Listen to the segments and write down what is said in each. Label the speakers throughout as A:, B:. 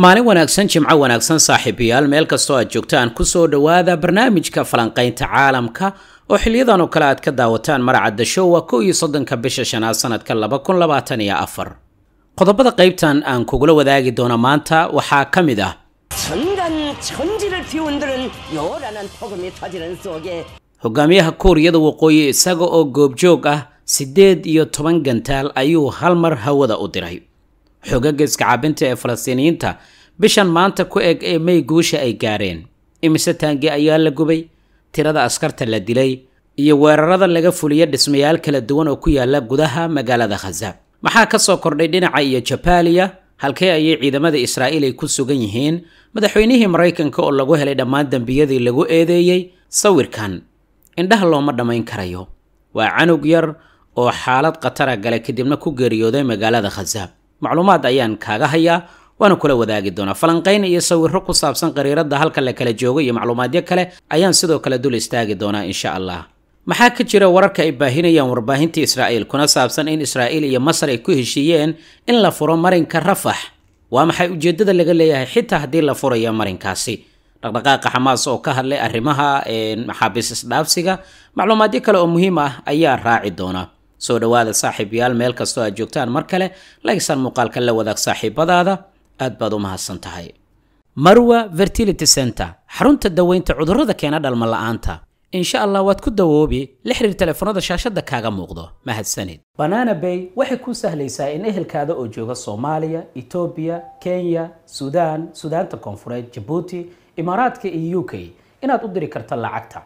A: maalin wanaagsan jimco wanaagsan saaxiibayaal meel kastoo aad joogtaan kusoo dhowaada barnaamijka falanqaynta caalamka oo xiliyadan oo kale aad ka daawataan maraca dashow waa kow iyo soddonka bisha shanaad sanadka laba kun labaatan iyo afar qodobada qaybtan aan kugula wadaagi doono maanta waxaa ka mid ah hogaamiyaha kuuriyada waqooyi isaga oo goobjoog ah siddeed iyo toban gantaal ayuu hal mar hawada u diray xogaga iskacaabinta ee falastiiniyiinta bishan maanta ku eg ee may guusha ay gaareen imise taangi ayaa la gubay tirada askarta la dilay iyo weerarada laga fuliya dhismayaal kala duwan oo ku yaala gudaha magaalada khaza maxaa ka soo kordhay dhinaca iyo jabaaliya halkee ayay ciidamada israa'iil ay ku sugan yihiin madaxweynihii maraykanka oo lagu helay dhammaan dembiyadii lagu eedeeyey sawirkan indhaha looma dhammayn karayo waa canug yar oo xaalad khatara galay kadibna ku geeriyooday magaalada khaza macluumaad ayaan kaaga hayaa waana kula wadaagi doonaa falanqayn iyo sawiro ku saabsan qariiradda halka la kala joogo iyo macluumaadyo kale ayaan sidoo kale dul istaagi doonaa insha allah maxaa ka jira wararka ay baahinayaan warbaahinta israa'iil kuna saabsan in israa'iil iyo masar ay ku heshiiyeen in la furo marinka rafax waa maxay ujeeddada laga leeyahay xitaa haddii la furayo marinkaasi dhaqdhaqaaqa xamaas oo ka hadlay arrimaha eh, maxaabiis isdhaafsiga macluumaadyo kale oo muhiim ah ayaa raaci doonaa soo dhowaada saaxiibayaal meel kastoo aad joogtaan mar kale lagsan muuqaalka la wadaag saaxiibadaada aad baad u mahadsan tahay marwa fertility center xarunta daweynta cudurrada keena dhalma la'aanta insha allah waad ku dawoobi la xiriir telefoonada shaashadda kaaga muuqdo mahadsanid banana bay waxay kuu sahlaysaa in ehelkaada oo jooga soomaaliya etoobiya kenya suudaan suudaanta koonfureed jabuuti imaaraadka iyo u k inaad u diri karto lacagta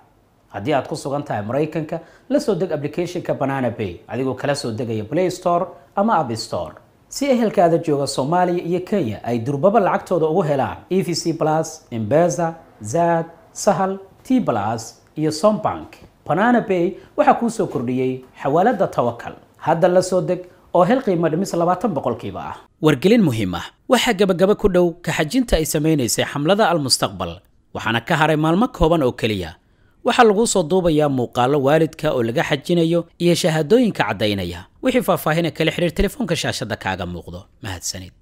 A: haddii aad ku sugan tahay maraykanka la soo deg applicationka banana bay adigoo kala soo degaya play store ama app store si ehelkaada jooga soomaaliya iyo kenya ay durbaba lacagtooda ugu helaan e v c plus imbeza zad sahal t plus iyo sombank banana bay waxaa kuu soo kordhiyey xawaalada tawakal hadda la soo deg oo hel qiimo dhimis labaatan boqolkiiba ah wargelin muhiim ah waxaa gebagaba ku dhow kaxajinta ay samaynaysay xamlada almustaqbal waxaana ka haray maalmo kooban oo keliya waxaa laguu soo duubayaa muuqaallo waalidka oo laga xajinayo iyo shahaadooyinka caddaynaya wixii faahfaahina kala xidhiir telefoonka shaashadda kaaga muuqdo mahadsanid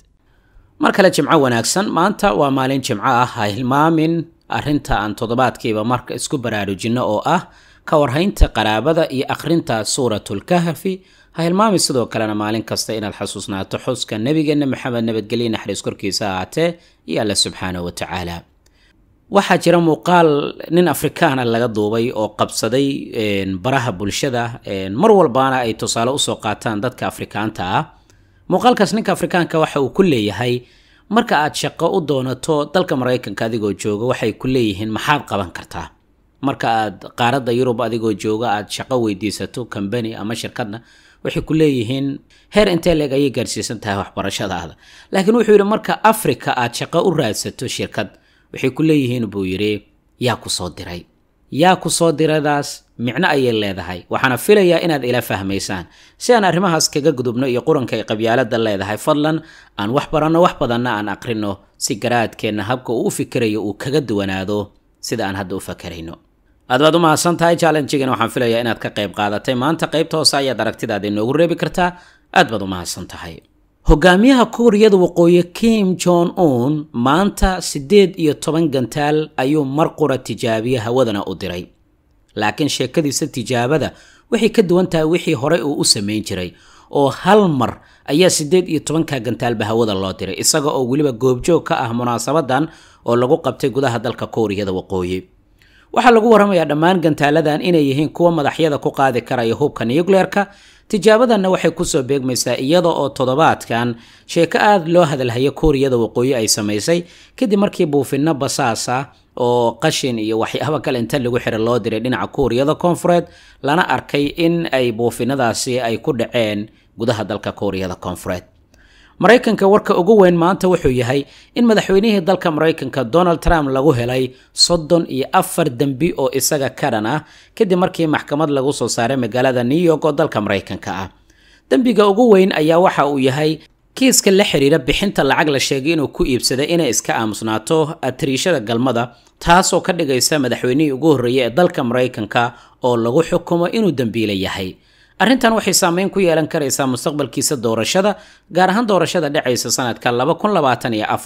A: mar kale jimco wanaagsan maanta waa maalin jimco ah ha hilmaamin arrinta aan toddobaadkiiba marka isku baraarujinno oo ah ka warhaynta qaraabada iyo akhrinta suuratulkahfi ha hilmaamin sidoo kalena maalin kasta inaad xasuusnaato xuska nebigeenna maxamed nabadgelye naxariis korkiisa ahaatee iyo alle subxaanah wa waxaa jira muuqaal nin afrikaana laga duubay oo qabsaday baraha bulshada mar walbaana ay tusaale usoo qaataan dadka afrikaanta ah muuqaalkaas ninka afrikaanka waxa uu ku leeyahay marka aad shaqo u doonato dalka maraykanka adigoo jooga waxay ku leeyihiin maxaad qaban kartaa marka aad qaaradda yurub adigoo jooga aad shaqo weydiisato kambani ama shirkadna waxay ku leeyihiin heer intee leeg ayay gaarsiisan tahay waxbarashadaada laakiin wuxuu yidhi marka africa aad shaqo u raadsato shirkad waxay ku leeyihiin buu yidhi yaa ku soo diray yaa ku soo diradaas micno ayay leedahay waxaana filayaa inaad ila fahmaysaan si aan arrimahaas kaga gudubno iyo quranka ay qabyaalada leedahay fadlan aan wax baranno wax badanna aan aqrino si garaadkeenna habka uu u fikirayo uu kaga duwanaado sida aan hadda u fakarayno aad baad u mahadsan tahay challenjigan waxaan filayaa inaad ka qayb qaadatay maanta qaybta hoose ayaad aragtidaada inoogu reebi kartaa aad baad u mahadsan tahay hogaamiyaha kuuriyada waqooyi kim john un maanta siddeed iyo toban gantaal ayuu mar qura tijaabiya hawadana u diray laakiin sheekadiisa tijaabada waxay ka duwan tahay wixii horey uu u samayn jiray oo hal mar ayaa siddeed iyo tobanka gantaalba hawada loo diray isaga oo weliba goobjoog ka ah munaasabadan oo lagu qabtay gudaha dalka kuuriyada waqooyi waxaa lagu waramayaa dhammaan gantaaladan inay yihiin kuwa madaxyada ku qaadi karaya hubka nucleerka tijaabadanna waxay kusoo beegmaysaa iyada oo toddobaadkan sheeko aad loo hadalhaya kuuriyada waqooyi ay samaysay kadib markii buufinno basaas oo qashin iyo waxyaabo kale inta lagu xira loo diray dhinaca kuuriyada koonfureed lana arkay in ay buufinadaasi ay ku dhaceen gudaha dalka kuuriyada koonfureed maraykanka warka ugu weyn maanta wuxuu yahay in madaxweynihii dalka maraykanka donald trump lagu helay soddon iyo afar dembi oo isaga ka dhan ah kadib markii maxkamad lagu soo saaray magaalada new york oo dalka maraykanka ah dembiga ugu weyn ayaa waxa uu yahay kiiska la xiriira bixinta lacag la sheegay inuu ku iibsaday inay iska aamusnaato atiriishada galmada taasoo ka dhigaysa madaxweynihii ugu horreeyay ee dalka maraykanka oo lagu xukumo inuu dembiila yahay arrintan waxay saameyn ku yeelan karaysaa mustaqbalkiisa doorashada gaar ahaan doorashada dhacaysa sanadka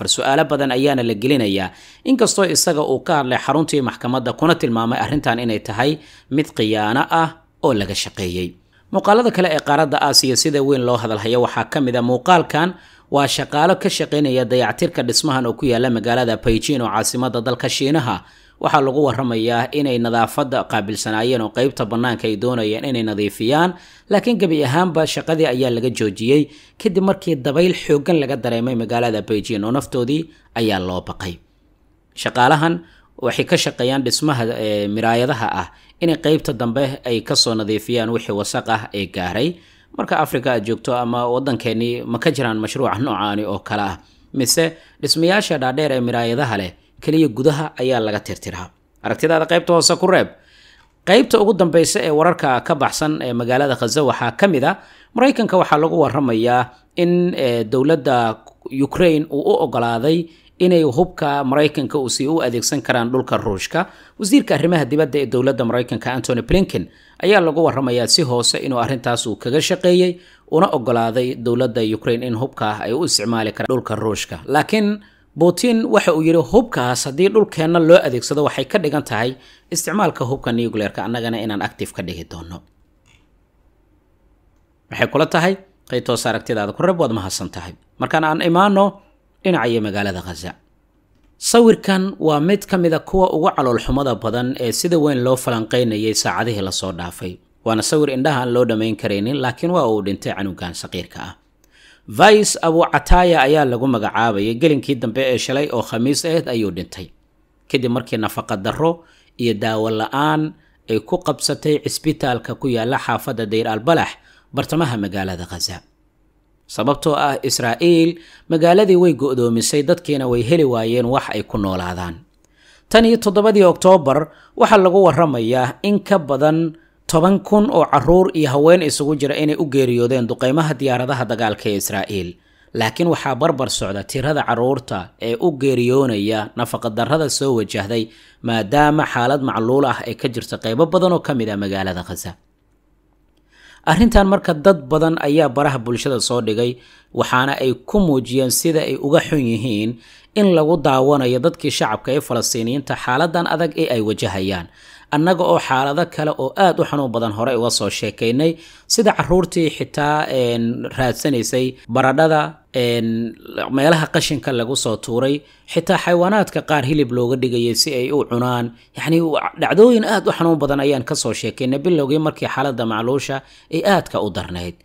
A: su-aalo badan ayaana la gelinayaa inkastoo isaga uu ka hadlay xaruntii maxkamadda kuna tilmaamay arrintan inay tahay mid khiyaano ah oo laga shaqeeyey muuqaalada kale ee qaaradda aasiya sida weyn loo hadalhayo waxaa ka mid a ah muuqaalkan waa shaqaalo ka shaqaynaya dayactirka dhismahan oo ku yaala magaalada beijin oo caasimadda dalka shiinaha waxaa lagu waramayaa inay nadaafadda qaabilsanaayeen oo qeybta bannaanka ay doonayeen inay nadiifiyaan laakiin gebi ahaanba shaqadii ayaa laga joojiyey kadib markii dabayl xooggan laga dareemay magaalada beijin oo naftoodii ayaa loo baqay shaqaalahan waxay ka shaqeeyaan dhismaha miraayadaha ah inay qeybta dambe ay kasoo nadiifiyaan wixii wasaq ah ee gaaray marka africa aad joogto ama waddankeennii ma ka jiraan mashruuca noocaani oo kale ah mise dhismayaasha dhaadheer ee miraayadaha leh kaliya gudaha ayaa laga tirtiraa aragtidaada qaybta hoose ku reeb qaybta ugu dambeysa ee wararka ka baxsan ee magaalada khaza waxaa ka mid a ah maraykanka waxaa lagu waramayaa in eh, dowladda ukraine uu u ogolaaday inay hubka maraykanka uusii u adeegsan karaan dhulka ruushka wasiirka arrimaha dibadda ee dowladda maraykanka antony blinken ayaa lagu waramayaa si hoose inuu arrintaas uu kaga shaqeeyey una ogolaaday dowladda ukraine in hubka ay u isticmaali karaan dhulka ruushka laakiin putin waxa uu yidhi hubkaas haddii dhulkeenna loo adeegsado waxay ka dhigan tahay isticmaalka hubka nucleerka annagana inaan active ka dhigi doono maxay kula tahay qeybtoos aragtidaada ku rab waad mahadsan tahay markaan aan imaano dhinacayo magaalada khaza sawirkan waa mid ka mid a kuwa ugu caloolxumada badan ee sida weyn loo falanqaynayay saacadihii lasoo dhaafay waana sawir indhaha aan loo dhammayn karaynin laakiin waa uu dhintay canugan sakiirka ah vice abu cataya ayaa lagu magacaabayay gelinkii dambe ee shalay oo khamiis ahayd ayuu dhintay kadib markii nafaqa darro iyo daawo la-aan ay ku qabsatay cisbitaalka ku yaalla xaafadda dayr albalax bartamaha magaalada khaza sababtoo ah israa'iil magaaladii way go'doomisay dadkiina way heli waayeen wax ay ku noolaadaan tan iyo toddobadii oktoobar waxaa lagu warramayaa in ka badan toban kun oo caruur iyo haween isugu jira inay u geeriyoodeen duqeymaha diyaaradaha dagaalka ee israa'iil laakiin waxaa barbar socda tirada caruurta ee u geeriyoonaya nafaqadarrada soo wajahday maadaama xaalad macluul ah ay ka jirta qeybo badan oo ka mid ah magaalada khasa arrintan marka dad badan ayaa baraha bulshada soo dhigay waxaana ay ku muujiyeen sida ay uga xun yihiin in lagu daawanayo dadkii shacabka ee falastiiniyiinta xaaladan adag ee ay wajahayaan annaga oo xaalado kale oo aad u xanuun badan hore uga soo sheekaynay sida caruurtii xitaa raadsanaysay baradhada meelaha qashinka lagu soo tuuray xitaa xayawaanaadka qaar hilib looga dhigayay si ay u cunaan yacni dhacdooyin aad u xanuun badan ayaan ka soo sheekaynay bilowgii markii xaaladda macluusha ay aadka u darnayd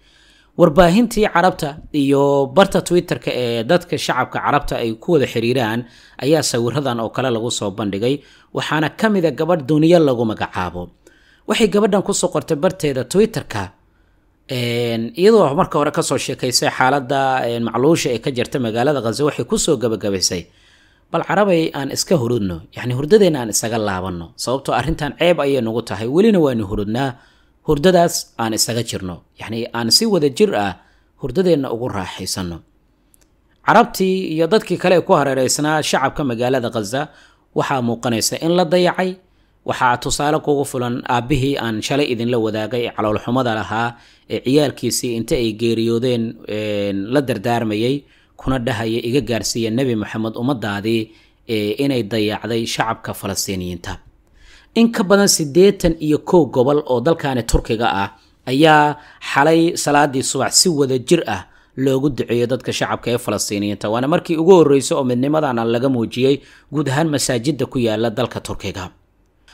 A: warbaahintii carabta iyo barta twitterka ee dadka shacabka carabta ay ku wada xiriiraan ayaa sawiradan oo kale lagu soo bandhigay waxaana ka mida gabadh duniyo lagu magacaabo waxay gabadhan kusoo qortay barteeda twitterka iyadoo marka hore kasoo sheekaysay xaalada macluusha ee ka jirta magaalada khaza waxay kusoo gabagabaysay bal carabay aan iska hurudno yacni hurdadeenna aan isaga laabanno sababtoo ah arrintan ceeb ayay nagu tahay welina waanu hurudnaa hurdadaas aan isaga jirno yacnii aan si wada jir ah hurdadeenna ugu raaxaysanno carabtii iyo dadkii kale ee ku hareereysnaa shacabka magaalada khaza waxaa muuqanaysa in la dayacay waxaa tusaale kugu fulan aabbihii aan shalay idinla wadaagay ee caloolxumada lahaa ee ciyaalkiisii inta ay geeriyoodeen la dardaarmayey kuna dhahaya iga gaarsiiya nebi moxamed ummadaadii inay dayacday shacabka falastiiniyiinta in ka badan sideetan iyo kow gobol oo dalkani turkiga ah ayaa xalay salaadii subax si wada jir ah loogu duceeyo dadka shacabka ee falastiiniyiinta waana markii ugu horreysay oo midnimadana laga muujiyey guud ahaan masaajidda ku yaala dalka turkiga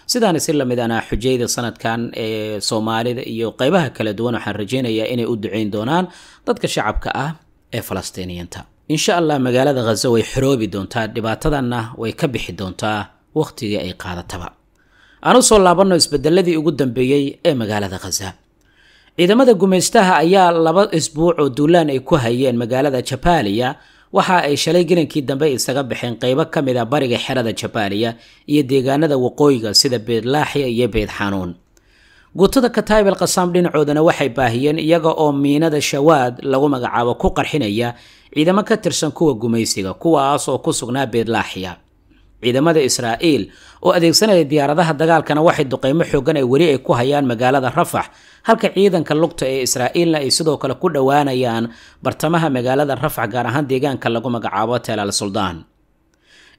A: sidaani si lamid ana sanadkan ee soomaalida iyo qeybaha kala duwan waxaan rajeynayaa inay u duceyn doonaan dadka shacabka ah ee falastiiniyiinta insha allah magaalada khazo way xoroobi doontaa dhibaatadanna way ka bixi doontaa wakhtigii ay qaadataba aan u soo laabanno isbedeladii ugu dambeeyey ee magaalada khaza ciidamada gumaystaha ayaa laba isbuuc oo duulaan ay ku hayeen magaalada jabaaliya waxa ay shalay gelinkii dambe isaga baxeen qaybo ka mid a bariga xerada jabaaliya iyo deegaanada waqooyiga sida beedlaaxya iyo beed xanuun gutada al qasaam dhinacoodana waxay baahiyeen iyaga oo miinada shawaad lagu magacaabo ku qarxinaya ciidamo ka tirsan kuwa gumaysiga kuwaas oo ku sugnaa beedlaaxya ciidamada israa'iil oo adeegsanaya diyaaradaha dagaalkana waxay duqeymo xoogan ay weli ay ku hayaan magaalada rafax halka ciidanka lugta ee israa'iilna ay sidoo kale ku dhowaanayaan bartamaha magaalada rafax gaar ahaan deegaanka lagu magacaabo telal suldaan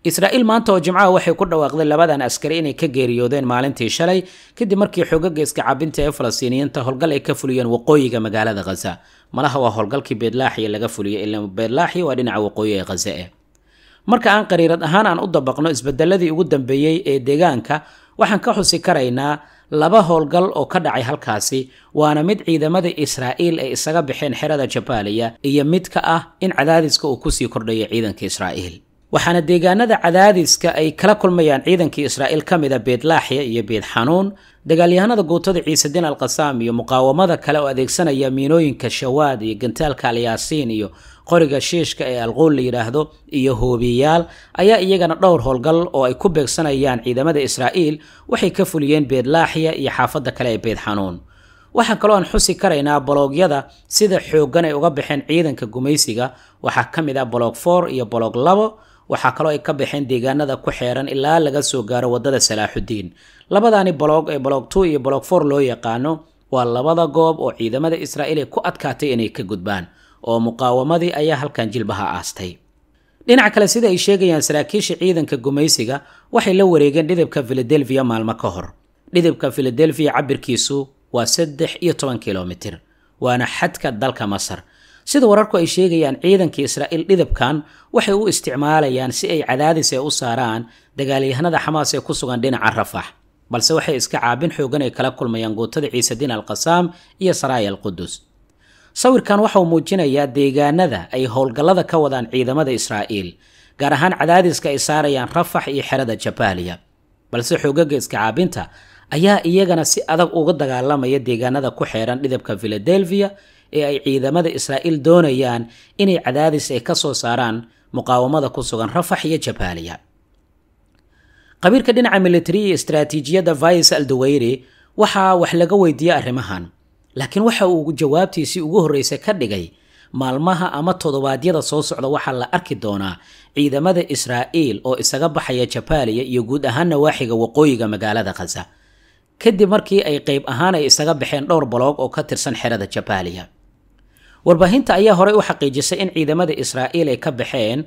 A: israa'iil maanta oo jimcaha waxay ku dhawaaqday labadan askari inay ka geeriyoodeen maalintii shalay kadib markii xoogaga iskacabinta ee falastiiniyiinta howlgal ay ka fuliyeen waqooyiga magaalada khaza malaha waa howlgalkii beedlaaxiya laga fuliyay ilaa beedlaaxiya waa dhinaca waqooyi ee khaza eh marka aan qariirad ahaan aan u dabaqno isbeddeladii ugu dambeeyey ee deegaanka waxaan ka xusi karaynaa laba howlgal oo ka dhacay halkaasi waana mid ciidamada israa'iil ay isaga baxeen xerada jabaaliya iyo mid ka ah in cadaadiska uu ku sii kordhayo ciidanka israa'iil waxaana deegaanada cadaadiska ay kala kulmayaan ciidankii israa'iil ka mida beedlaaxya iyo beed xanuun dagaalyahanada guutada ciisediin alkasaam iyo muqaawamada kale oo adeegsanaya miinooyinka shawaad iyo gantaalka alyaasiin iyo qoriga shiishka ee alquul la yidhaahdo iyo hoobiyaal ayaa iyagana dhowr howlgal oo ay ku beegsanayaan ciidamada israa'iil waxay ka fuliyeen beedlaaxya iyo xaafadda kale ee xanuun waxaan kaloo aan xusi karaynaa baloogyada sida xooggan ay uga baxeen ciidanka gumaysiga waxaa ka mid ah bolog four iyo bolog labo waxaa kaloo ay ka baxeen deegaanada ku xeeran ilaa laga soo gaaro waddada salaaxuddiin labadaani bolog ee bolog two iyo baloog for loo yaqaano waa labada goob oo ciidamada israa'iil ay ku adkaatay inay ka gudbaan oo muqaawamadii ayaa halkan jilbaha aastay dhinaca kale sida ay sheegayaan saraakiisha ciidanka gumaysiga waxay la wareegeen dhidibka filadelfiya maalmo ka hor dhidibka filadelfiya cabirkiisu waa saddex iyo toban kilomitir waana xadka dalka masar sida wararku ay sheegayaan ciidanka israa'iil dhidabkan waxay u isticmaalayaan si ay cadaadis ee u saaraan dagaalyahanada xamaas ee ku sugan dhinaca rafax balse waxay iska caabin xooggan ay kala kulmayaan guutada ciisediin alqasaam iyo saraaya alqudus sawirkan waxauu muujinayaa deegaanada ay howlgallada ka wadaan ciidamada israa'iil gaar ahaan cadaadiska ay saarayaan rafax iyo xerada jabaaliya balse xoogaga iska caabinta ayaa iyagana si adag uga dagaalamaya deegaanada ku xeeran dhidabka filadelfiya ee ay ciidamada israa'iil doonayaan inay cadaadis ay ka soo saaraan muqaawamada ku sugan rafax iyo jabaaliya qabiirka dhinaca militari iyo istraatiijiyadda vais al waxaa wax laga weydiiyey arrimahan laakiin waxa uu jawaabtiisii ugu horreysa ka dhigay maalmaha ama toddobaadyada soo socda waxaa la arki doonaa ciidamada israa'iil oo isaga baxaya jabaaliya iyo guud ahaan nawaaxiga waqooyiga magaalada khasa kadib markii ay qayb ahaan ay isaga baxeen dhowr baloog oo ka tirsan xerada jabaaliya warbaahinta ayaa horey u xaqiijisay in ciidamada israa'iil ay ka baxeen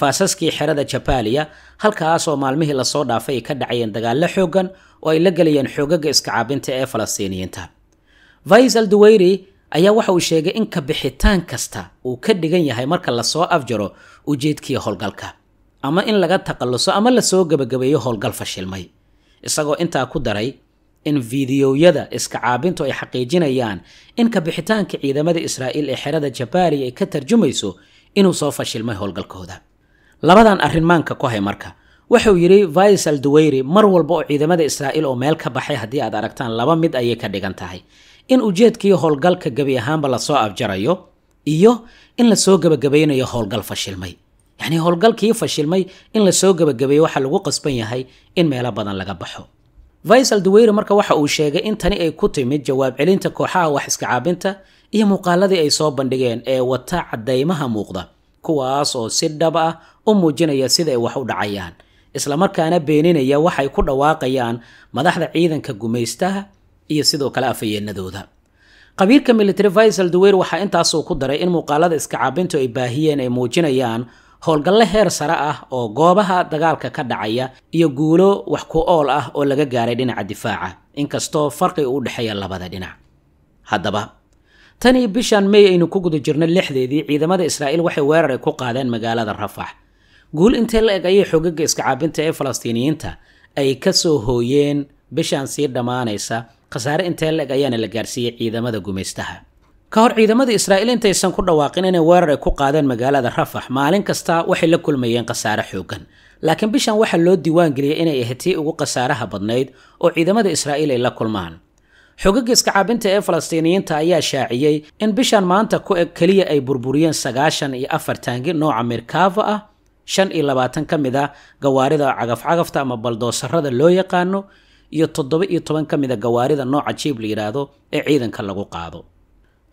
A: faasaskii xerada jabaaliya halkaas oo maalmihii lasoo dhaafay ay ka dhacayeen dagaallo xooggan oo ay la gelayeen xoogaga iskacaabinta ee falastiiniyiinta vais alduweyri ayaa waxa uu sheegay in kabixitaan kasta uu ka dhigan yahay marka lasoo afjaro ujeedkii howlgalka ama in laga taqalluso ama lasoo gebagabeeyo howlgal fashilmay isagoo intaa ku daray in fiidiyowyada iska caabintu ay xaqiijinayaan in kabixitaanka ciidamada israa'iil ee xerada jabaari ay ka tarjumayso inuu soo fashilmay howlgalkooda labadan arrin maanka ku hay marka wuxuu yidhi vais al duweyri mar walba oo ciidamada israa'iil oo meel ka baxay haddii aad aragtaan laba mid ayay ka dhigan tahay in ujeedkii howlgalka gebi ahaanba lasoo afjarayo iyo in lasoo gebagabaynayo howlgal fashilmay yacnii howlgalkii fashilmay in lasoo gebagabeeyo waxaa lagu qasban yahay in meelo badan laga baxo faysal duweyre marka waxa uu sheegay in tani ay ku timid jawaab celinta kooxaha wax iska caabinta iyo muuqaaladii ay soo bandhigeen ee wata cadaymaha muuqda kuwaas oo si dhab ah u muujinaya sida ay wax u dhacayaan islamarkaana beeninaya waxay ku dhawaaqayaan madaxda ciidanka gumaystaha iyo sidoo kale afayeenadooda qabiirka militari faysal daweyr waxaa intaasuu ku daray in muuqaalada iska caabintu ay baahiyeen ay muujinayaan howlgallo heer sare ah oo goobaha dagaalka ka dhacaya iyo guulo wax ku ool ah oo laga gaaray dhinaca difaaca inkastoo farqi uu dhexeeya labada dhinac haddaba tan iyo bishan may aynu ku guda jirno lixdeedii ciidamada israa'iil waxay weerar ay ku qaadeen magaalada rafax guul intee la eg ayay xogaga iskacaabinta ee falastiiniyiinta ay ka soo hooyeen bishan sii dhammaanaysa khasaare intee la eg ayaana la gaarsiiyey ciidamada gumaystaha ka hor ciidamada israa'iil intaysan ku dhawaaqin inay weerar ay ku qaadeen magaalada rafax maalin kasta waxay la kulmayeen khasaare xoogan laakiin bishan waxaa loo diiwaangeliyey inay ahayd tii ugu khasaaraha badnayd oo ciidamada israa'iil ay la kulmaan xoogagga iskacaabinta ee falastiiniyiinta ayaa shaaciyey in bishan maanta ku eg keliya ay burburiyeen sagaashan iyo afar taangi nooca mirkaafa ah shan iyo labaatan ka mid a ah gawaarida cagafcagafta ama baldoosarada loo yaqaano iyo toddoba iyo toban ka mid a ah gawaarida nooca jiib la yidhaahdo ee ciidanka lagu qaado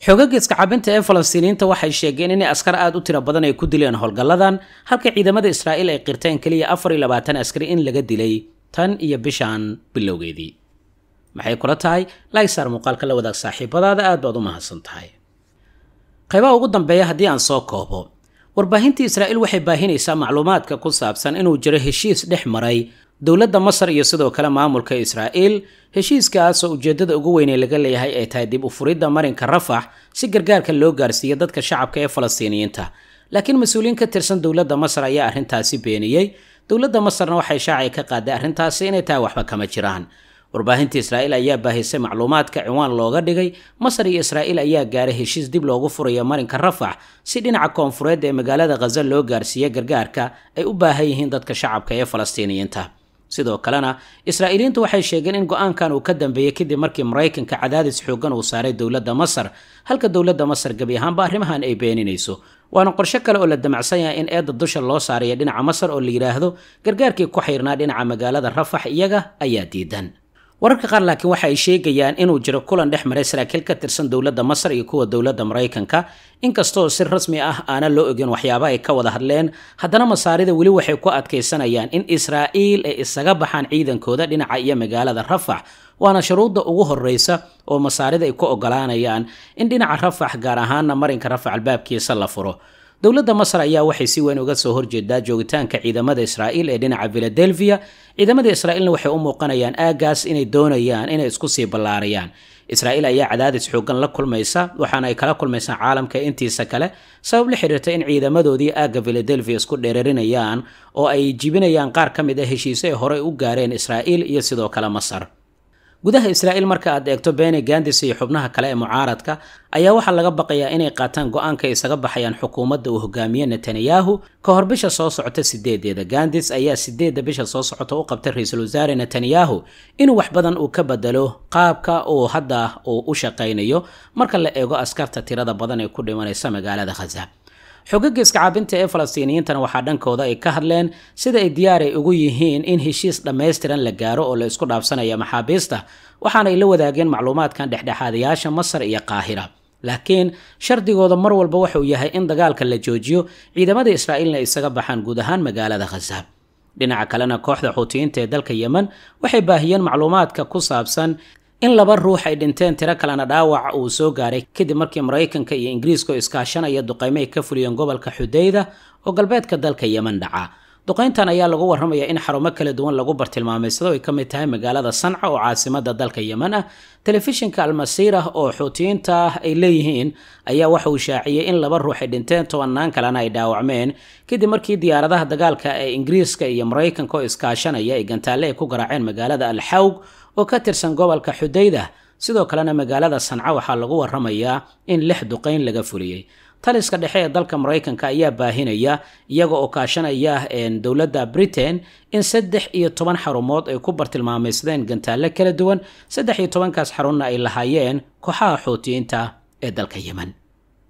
A: xoogaga iskacabinta ee falastiiniyiinta waxay sheegeen inay askar aada u tiro badan ay ku dileen howlgalladan halka ciidamada israa'iil ay qirteen keliya afar iyo labaatan askari in laga dilay tan iyo bishaan bilowgeedii maxay kula tahay laysaar muuqaalka la wadaag saaxiibadaada aad baad u mahadsan tahay qaybaha ugu dambeeya haddii aan soo koobo warbaahintii israa'iil waxay baahinaysaa macluumaadka ku saabsan inuu jiro heshiis dhex maray dowladda masar iyo sidoo kale maamulka israa'iil heshiiskaas oo ujeeddada ugu weynee laga leeyahay ay tahay dib u furidda marinka rafax si gargaarka loo gaarsiiyo dadka shacabka ee falastiiniyiinta laakiin mas-uuliyiin ka tirsan dowladda masar ayaa arrintaasi beeniyey dowladda masarna waxay shaacay ka qaaday arrintaasi inay tahay waxba kama jiraan warbaahinta israa'iil ayaa baahisay macluumaadka ciwaan looga dhigay masar iyo israa'iil ayaa gaaray heshiis dib loogu furayo marinka rafax si dhinaca koonfureed ee magaalada khaza loo gaarsiiya gargaarka ay u baahan yihiin dadka shacabka ee falastiiniyiinta sidoo kalena israa'iiliintu waxay sheegeen in go'aankan uu ka dambeeyey kadib markii maraykanka cadaadis xooggan uu saaray dowladda masar halka dowladda masar gebi ahaanba arrimahan ay beeninayso waana qorsho kale oo la damacsan yahay in eedda dusha loo saaraya dhinaca masar oo la yidhaahdo gargaarkii ku xayrnaa dhinaca magaalada rafax iyaga ayaa diidan wararka qaar laakiin waxa ay sheegayaan inuu jiro kulan dhex maray saraakiil ka tirsan dowladda masar iyo kuwa dowladda maraykanka inkastoo si rasmi ah aana loo ogin waxyaaba ay ka wada hadleen haddana masaarida weli waxay ku adkaysanayaan in israa'iil ay isaga baxaan ciidankooda dhinaca iyo magaalada rafax waana shuruudda ugu horreysa oo masaarida ay ku ogolaanayaan in dhinaca rafax gaar ahaana marinka rafax albaabkiisa la furo dowladda masar ayaa waxay si weyn uga soo horjeedaa joogitaanka ciidamada israa'iil ee dhinaca filadelfiya ciidamada israa'iilna waxay u muuqanayaan aaggaas inay doonayaan inay isku sii ballaarayaan israa'iil ayaa cadaadis xooggan la kulmaysa waxaana ay kala kulmaysaa caalamka intiisa kale sabab la xidhiirta in ciidamadoodii aagga filadelfiya isku dheerarinayaan oo ay jibinayaan qaar ka mid a ah heshiise ay horey u gaareen israa'iil iyo sidoo kale masar gudaha israa'iil marka aad eegto beni gandis iyo xubnaha kale ee mucaaradka ayaa waxaa laga baqayaa inay qaataan go-aanka isaga baxayaan xukuumadda uu hogaamiye netanyahu ka hor bisha soo socota sideedeeda gandis ayaa sideedda bisha soo socota u qabtay ra-iisul wasaare netanyahu inuu wax badan uu ka bedelo qaabka uu hadda uu u shaqaynayo marka la eego askarta tirada badan ee ku dhimanaysa magaalada khaza xogaga iskacaabinta ee falastiiniyiintana waxaa dhankooda ay ka hadleen sida ay diyaar ay ugu yihiin in heshiis dhammaystiran la gaaro oo la isku dhaafsanaya maxaabiista waxaana ay la wadaageen macluumaadkan dhexdhexaadayaasha masar iyo qaahira laakiin shardigooda mar walba wuxuu yahay in dagaalka la joojiyo ciidamada israa'iilna isaga baxaan guud ahaan magaalada khasaab dhinaca kalena kooxda xuutiyiinta ee dalka yemen waxay baahiyeen macluumaadka ku saabsan in laba ruux ay dhinteen tiro kalena dhaawac uu soo gaaray kadib markii maraykanka iyo ingiriiska oo iskaashanaya duqaymo ay ka fuliyeen gobolka xudayda oo galbeedka dalka yeman dhaca duqayntan ayaa lagu waramaya in xarumo kala duwan lagu bartilmaameysado ay ka mid tahay magaalada sanca oo caasimada dalka yemen ah telefishinka almasiirah oo xuutiyiinta ay leeyihiin ayaa waxa uu shaaciyey in laba ruux ay dhinteen tobanaan kalena ay dhaawacmeen kadib markii diyaaradaha dagaalka ee ingiriiska iyo maraykanka oo iskaashanaya ay gantaalle ay ku garaaceen magaalada alxawg oo ka tirsan gobolka xudayda sidoo kalena magaalada sanca waxaa lagu waramayaa in lix duqayn laga fuliyey taliska dhexe ee dalka maraykanka ayaa baahinaya iyaga oo kaashanaya dowladda britain in saddex iyo toban xarumood ay ku bartilmaameysadeen gantaallo kala duwan saddex iyo tobankaas xarunna ay lahaayeen kooxaha xootiyiinta ee dalka yemen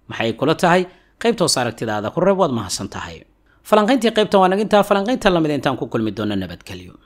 A: maxay kula tahay qaybtoos aragtidaada ku reeb waad mahadsan tahay falanqayntii qaybtan waa nag intaa lamid ah intaan ku kulmi doono nabadgelyo